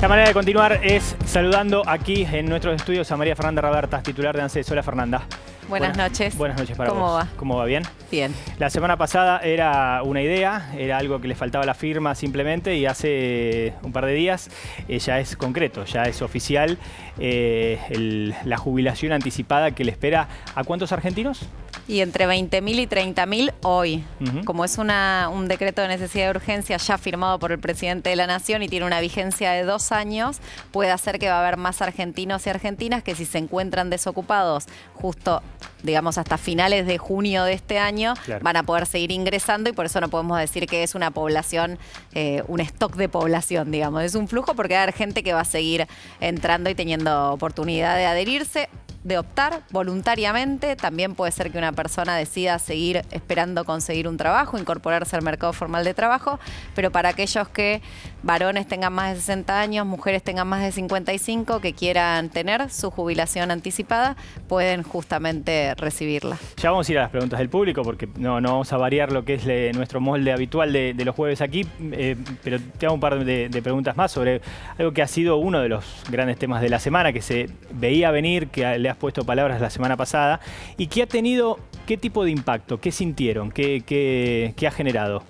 La manera de continuar es saludando aquí en nuestros estudios a María Fernanda Robertas, titular de ANSES. Hola Fernanda. Buenas, noches. Buenas noches para vos. ¿Cómo va? ¿Cómo va? ¿Bien? Bien. La semana pasada era una idea, era algo que le faltaba la firma simplemente y hace un par de días eh, ya es concreto, ya es oficial eh, la jubilación anticipada que le espera a cuántos argentinos? y entre 20.000 y 30.000 hoy. Como es una, un decreto de necesidad de urgencia ya firmado por el presidente de la Nación y tiene una vigencia de dos años, puede hacer que va a haber más argentinos y argentinas que si se encuentran desocupados justo, digamos, hasta finales de junio de este año, van a poder seguir ingresando y por eso no podemos decir que es una población, eh, un stock de población, digamos. Es un flujo porque va a haber gente que va a seguir entrando y teniendo oportunidad de adherirse de optar voluntariamente. También puede ser que una persona decida seguir esperando conseguir un trabajo, incorporarse al mercado formal de trabajo, pero para aquellos que varones tengan más de 60 años, mujeres tengan más de 55, que quieran tener su jubilación anticipada, pueden justamente recibirla. Ya vamos a ir a las preguntas del público porque no, no vamos a variar lo que es nuestro molde habitual de, los jueves aquí, eh, pero te hago un par de, de preguntas más sobre algo que ha sido uno de los grandes temas de la semana, que se veía venir, que le has puesto palabras la semana pasada, y qué ha tenido, ¿qué tipo de impacto? ¿Qué sintieron? ¿Qué, ha generado?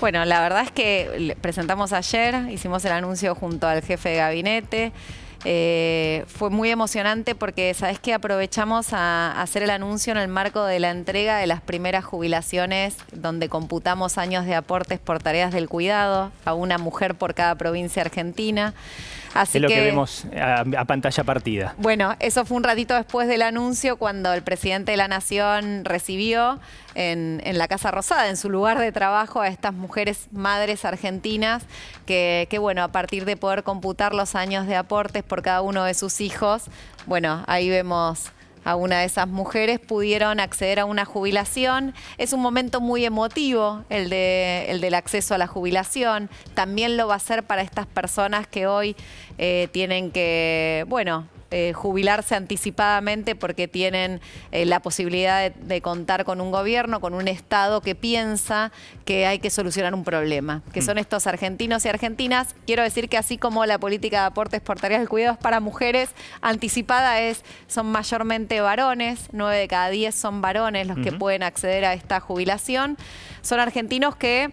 Bueno, la verdad es que presentamos ayer, hicimos el anuncio junto al jefe de gabinete. Eh, fue muy emocionante porque, ¿sabes que Aprovechamos a, hacer el anuncio en el marco de la entrega de las primeras jubilaciones, donde computamos años de aportes por tareas del cuidado a una mujer por cada provincia argentina es lo que, vemos a, pantalla partida. Bueno, eso fue un ratito después del anuncio cuando el presidente de la Nación recibió en, la Casa Rosada, en su lugar de trabajo, a estas mujeres madres argentinas que, que, bueno, a partir de poder computar los años de aportes por cada uno de sus hijos, bueno, ahí vemos a una de esas mujeres pudieron acceder a una jubilación. Es un momento muy emotivo el, el del acceso a la jubilación. También lo va a ser para estas personas que hoy eh, tienen que, bueno, eh, jubilarse anticipadamente porque tienen eh, la posibilidad de, contar con un gobierno, con un Estado que piensa que hay que solucionar un problema, que mm. son estos argentinos y argentinas. Quiero decir que así como la política de aportes por tareas de cuidados para mujeres anticipada es, son mayormente varones, 9 de cada 10 son varones los que pueden acceder a esta jubilación, son argentinos que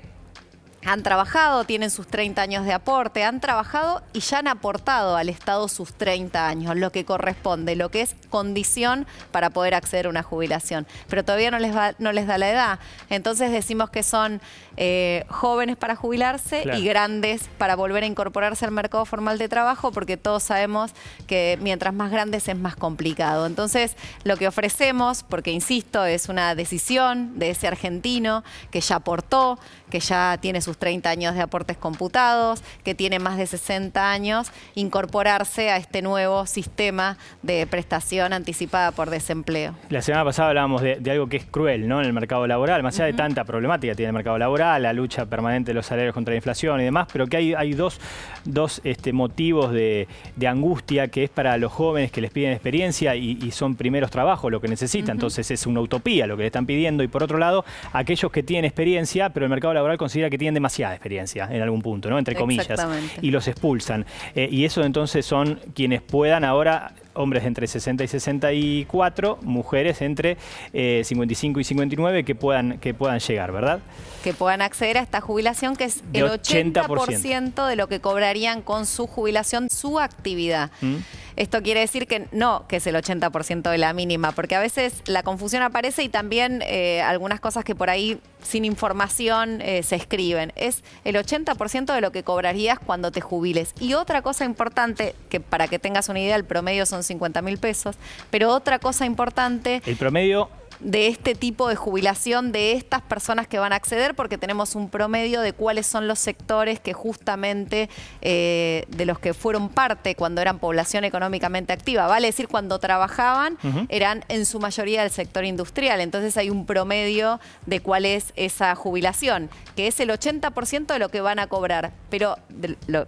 han trabajado, tienen sus 30 años de aporte, han trabajado y ya han aportado al Estado sus 30 años, lo que corresponde, lo que es condición para poder acceder a una jubilación. Pero todavía no les, va, no les da la edad. Entonces decimos que son eh, jóvenes para jubilarse y grandes para volver a incorporarse al mercado formal de trabajo, porque todos sabemos que mientras más grandes es más complicado. Entonces, lo que ofrecemos, porque insisto, es una decisión de ese argentino que ya aportó, que ya tiene sus 30 años de aportes computados, que tiene más de 60 años, incorporarse a este nuevo sistema de prestación anticipada por desempleo. La semana pasada hablábamos de, algo que es cruel ¿no? en el mercado laboral, más allá de tanta problemática tiene el mercado laboral, la lucha permanente de los salarios contra la inflación y demás, pero que hay, dos, dos este, motivos de, angustia que es para los jóvenes que les piden experiencia y, son primeros trabajos lo que necesitan, entonces es una utopía lo que le están pidiendo y por otro lado, aquellos que tienen experiencia, pero el mercado laboral considera que tienen demasiada experiencia en algún punto, ¿no? Entre comillas. Y los expulsan. Eh, y eso entonces son quienes puedan ahora hombres entre 60 y 64, mujeres entre 55 eh, y 59 que puedan, que puedan llegar, ¿verdad? Que puedan acceder a esta jubilación que es el 80%, de lo que cobrarían con su jubilación, su actividad. ¿Mm? Esto quiere decir que no, que es el 80% de la mínima, porque a veces la confusión aparece y también eh, algunas cosas que por ahí sin información eh, se escriben. Es el 80% de lo que cobrarías cuando te jubiles. Y otra cosa importante, que para que tengas una idea, el promedio son 50 mil pesos. Pero otra cosa importante... El promedio de este tipo de jubilación de estas personas que van a acceder, porque tenemos un promedio de cuáles son los sectores que justamente eh, de los que fueron parte cuando eran población económicamente activa, vale decir, cuando trabajaban eran en su mayoría del sector industrial, entonces hay un promedio de cuál es esa jubilación, que es el 80% de lo que van a cobrar, pero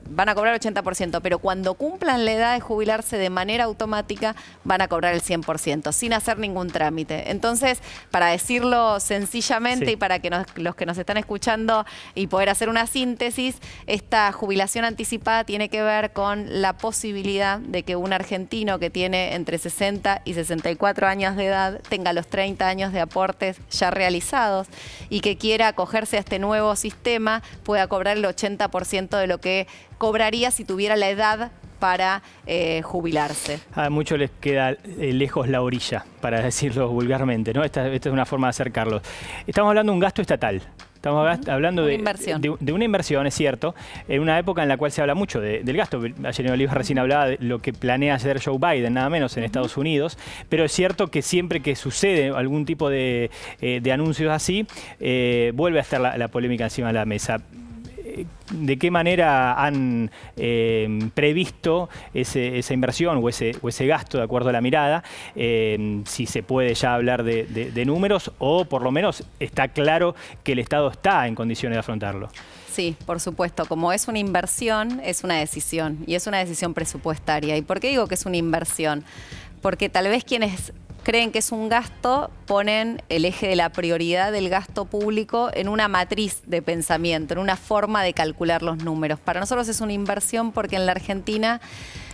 van a cobrar 80%, pero cuando cumplan la edad de jubilarse de manera automática van a cobrar el 100%, sin hacer ningún trámite. Entonces, entonces, para decirlo sencillamente y para que los que nos están escuchando y poder hacer una síntesis, esta jubilación anticipada tiene que ver con la posibilidad de que un argentino que tiene entre 60 y 64 años de edad tenga los 30 años de aportes ya realizados y que quiera acogerse a este nuevo sistema pueda cobrar el 80% de lo que cobraría si tuviera la edad para eh, jubilarse. A muchos les queda eh, lejos la orilla, para decirlo vulgarmente, ¿no? Esta, es una forma de acercarlo Estamos hablando de un gasto estatal. Estamos hablando de, de, una inversión, es cierto, en una época en la cual se habla mucho del gasto. Ayer Oliva recién hablaba de lo que planea hacer Joe Biden, nada menos, en Estados Unidos. Pero es cierto que siempre que sucede algún tipo de, eh, anuncios así, vuelve a estar la polémica encima de la mesa de qué manera han eh, previsto esa inversión o ese, gasto de acuerdo a la mirada, eh, si se puede ya hablar de, de números o por lo menos está claro que el Estado está en condiciones de afrontarlo. Sí, por supuesto. Como es una inversión, es una decisión y es una decisión presupuestaria. ¿Y por qué digo que es una inversión? Porque tal vez quienes creen que es un gasto, ponen el eje de la prioridad del gasto público en una matriz de pensamiento, en una forma de calcular los números. Para nosotros es una inversión porque en la Argentina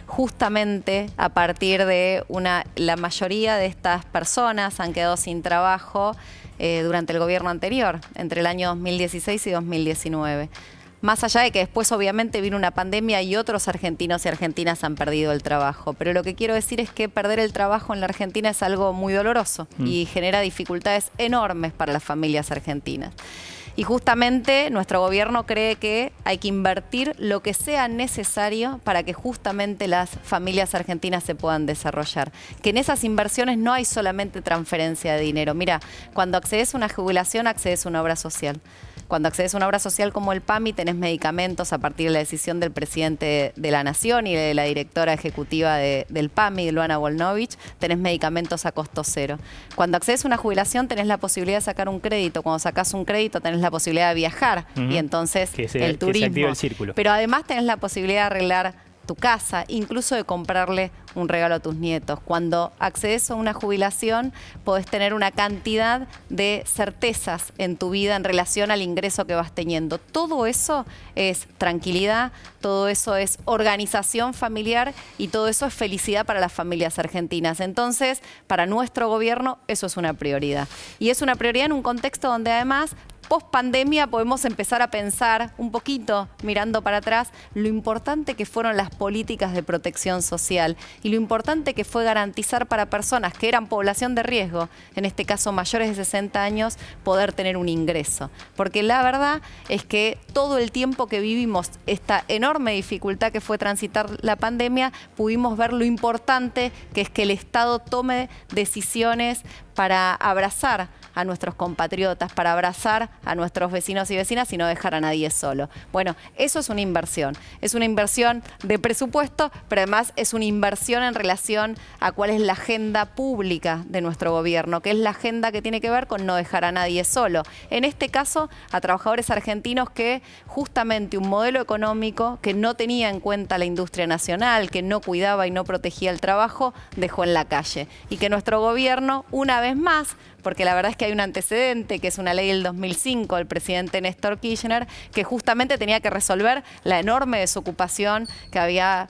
justamente a partir de una, la mayoría de estas personas han quedado sin trabajo eh, durante el gobierno anterior, entre el año 2016 y 2019 más allá de que después obviamente vino una pandemia y otros argentinos y argentinas han perdido el trabajo. Pero lo que quiero decir es que perder el trabajo en la Argentina es algo muy doloroso mm. y genera dificultades enormes para las familias argentinas. Y justamente nuestro gobierno cree que hay que invertir lo que sea necesario para que justamente las familias argentinas se puedan desarrollar. Que en esas inversiones no hay solamente transferencia de dinero. Mira, cuando accedes a una jubilación, accedes a una obra social. Cuando accedes a una obra social como el PAMI, tenés medicamentos a partir de la decisión del presidente de la Nación y de la directora ejecutiva del PAMI, Luana Volnovich, tenés medicamentos a costo cero. Cuando accedes a una jubilación, tenés la posibilidad de sacar un crédito. Cuando sacas un crédito, tenés la posibilidad de viajar y entonces el turismo. El círculo. Pero además tenés la posibilidad de arreglar tu casa, incluso de comprarle un regalo a tus nietos. Cuando accedes a una jubilación, podés tener una cantidad de certezas en tu vida en relación al ingreso que vas teniendo. Todo eso es tranquilidad, todo eso es organización familiar y todo eso es felicidad para las familias argentinas. Entonces, para nuestro gobierno, eso es una prioridad. Y es una prioridad en un contexto donde además post pandemia podemos empezar a pensar un poquito, mirando para atrás, lo importante que fueron las políticas de protección social y lo importante que fue garantizar para personas que eran población de riesgo, en este caso mayores de 60 años, poder tener un ingreso. Porque la verdad es que todo el tiempo que vivimos esta enorme dificultad que fue transitar la pandemia, pudimos ver lo importante que es que el Estado tome decisiones para abrazar a nuestros compatriotas, para abrazar a nuestros vecinos y vecinas y no dejar a nadie solo. Bueno, eso es una inversión. Es una inversión de presupuesto, pero además es una inversión en relación a cuál es la agenda pública de nuestro gobierno, que es la agenda que tiene que ver con no dejar a nadie solo. En este caso, a trabajadores argentinos que justamente un modelo económico que no tenía en cuenta la industria nacional, que no cuidaba y no protegía el trabajo, dejó en la calle. Y que nuestro gobierno, una vez más, porque la verdad es que hay un antecedente, que es una ley del 2005 del presidente Néstor Kirchner, que justamente tenía que resolver la enorme desocupación que había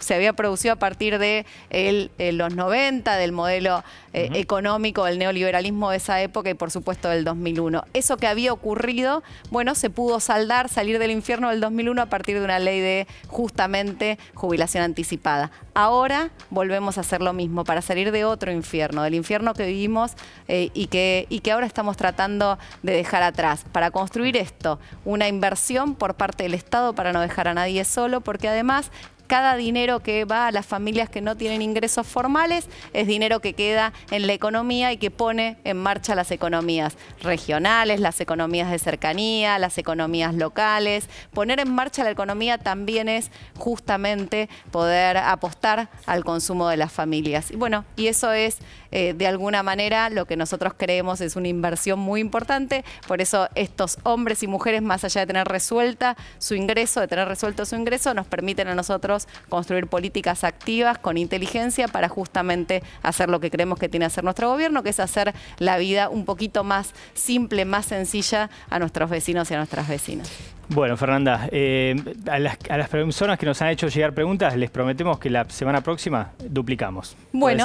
se había producido a partir de eh, los 90, del modelo eh, económico, del neoliberalismo de esa época y por supuesto del 2001. Eso que había ocurrido, bueno, se pudo saldar, salir del infierno del 2001 a partir de una ley de justamente jubilación anticipada. Ahora volvemos a hacer lo mismo para salir de otro infierno, del infierno que vivimos eh, y que ahora estamos tratando de dejar atrás, para construir esto, una inversión por parte del Estado para no dejar a nadie solo, porque además cada dinero que va a las familias que no tienen ingresos formales es dinero que queda en la economía y que pone en marcha las economías regionales, las economías de cercanía, las economías locales. Poner en marcha la economía también es justamente poder apostar al consumo de las familias. Y bueno, y eso es eh, de alguna manera lo que nosotros creemos es una inversión muy importante. Por eso estos hombres y mujeres, más allá de tener resuelta su ingreso, de tener resuelto su ingreso, nos permiten a nosotros construir políticas activas con inteligencia para justamente hacer lo que creemos que tiene que hacer nuestro gobierno, que es hacer la vida un poquito más simple, más sencilla a nuestros vecinos y a nuestras vecinas. Bueno, Fernanda, eh, a, las, personas que nos han hecho llegar preguntas, les prometemos que la semana próxima duplicamos. Bueno,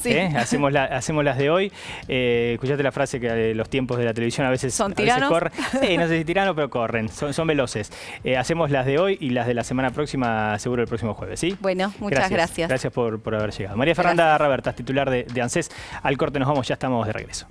Sí. ¿Eh? Hacemos, las de hoy. Eh, la frase que eh, los tiempos de la televisión a veces, ¿Son tiranos? corren. no sé si tirano, pero corren, son, son veloces. hacemos las de hoy y las de la semana próxima, seguro el próximo jueves, ¿sí? Bueno, muchas gracias. Gracias, por, haber llegado. María Fernanda Roberta titular de, de ANSES. Al corte nos vamos, ya estamos de regreso.